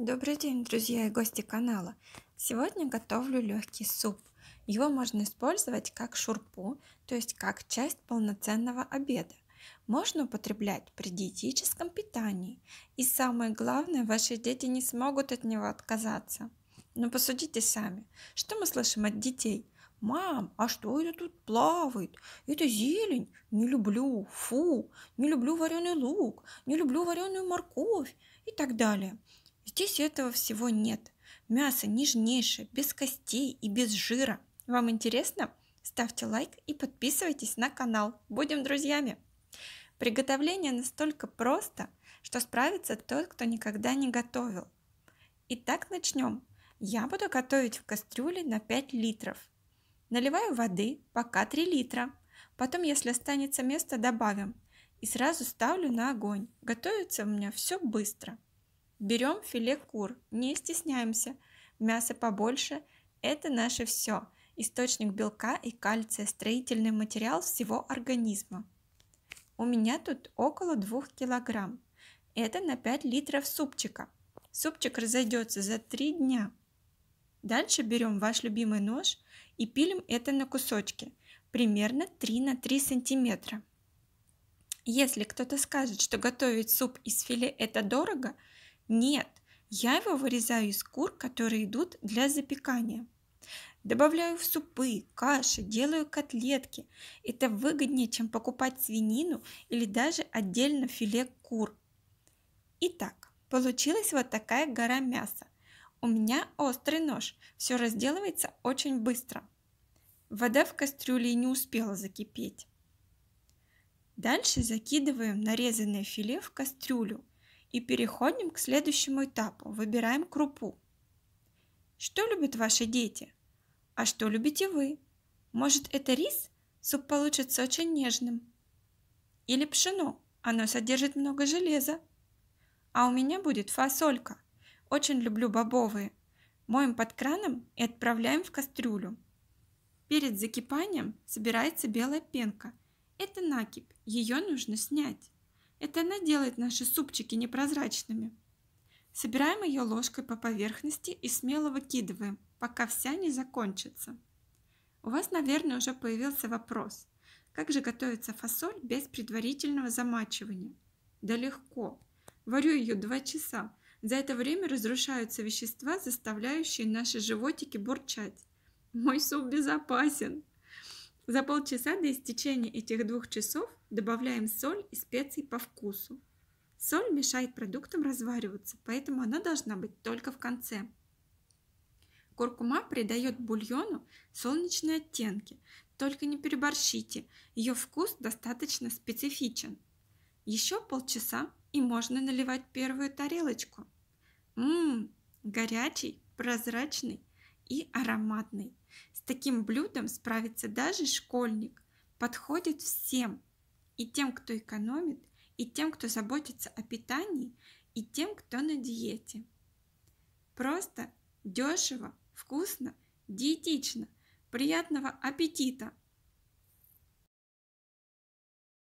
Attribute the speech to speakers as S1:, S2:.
S1: Добрый день, друзья и гости канала! Сегодня готовлю легкий суп. Его можно использовать как шурпу, то есть как часть полноценного обеда. Можно употреблять при диетическом питании. И самое главное, ваши дети не смогут от него отказаться. Но посудите сами, что мы слышим от детей? «Мам, а что это тут плавает? Это зелень? Не люблю, фу, не люблю вареный лук, не люблю вареную морковь» и так далее. Здесь этого всего нет. Мясо нежнейшее, без костей и без жира. Вам интересно? Ставьте лайк и подписывайтесь на канал. Будем друзьями! Приготовление настолько просто, что справится тот, кто никогда не готовил. Итак, начнем. Я буду готовить в кастрюле на 5 литров. Наливаю воды, пока 3 литра. Потом, если останется место, добавим. И сразу ставлю на огонь. Готовится у меня все быстро. Берем филе кур, не стесняемся. Мясо побольше – это наше все. Источник белка и кальция, строительный материал всего организма. У меня тут около 2 килограмм. Это на 5 литров супчика. Супчик разойдется за 3 дня. Дальше берем ваш любимый нож и пилим это на кусочки, примерно 3 на 3 сантиметра. Если кто-то скажет, что готовить суп из филе это дорого – нет, я его вырезаю из кур, которые идут для запекания. Добавляю в супы, каши, делаю котлетки. Это выгоднее, чем покупать свинину или даже отдельно филе кур. Итак, получилась вот такая гора мяса. У меня острый нож, все разделывается очень быстро. Вода в кастрюле не успела закипеть. Дальше закидываем нарезанное филе в кастрюлю – и переходим к следующему этапу. Выбираем крупу. Что любят ваши дети? А что любите вы? Может, это рис? Суп получится очень нежным. Или пшено? Оно содержит много железа. А у меня будет фасолька. Очень люблю бобовые. Моем под краном и отправляем в кастрюлю. Перед закипанием собирается белая пенка. Это накипь, ее нужно снять. Это она делает наши супчики непрозрачными. Собираем ее ложкой по поверхности и смело выкидываем, пока вся не закончится. У вас, наверное, уже появился вопрос, как же готовится фасоль без предварительного замачивания? Да легко. Варю ее два часа. За это время разрушаются вещества, заставляющие наши животики бурчать. Мой суп безопасен. За полчаса до истечения этих двух часов добавляем соль и специи по вкусу. Соль мешает продуктам развариваться, поэтому она должна быть только в конце. Куркума придает бульону солнечные оттенки, только не переборщите, ее вкус достаточно специфичен. Еще полчаса и можно наливать первую тарелочку. Ммм, горячий, прозрачный и ароматный. С таким блюдом справится даже школьник. Подходит всем. И тем, кто экономит, и тем, кто заботится о питании, и тем, кто на диете. Просто, дешево, вкусно, диетично. Приятного аппетита!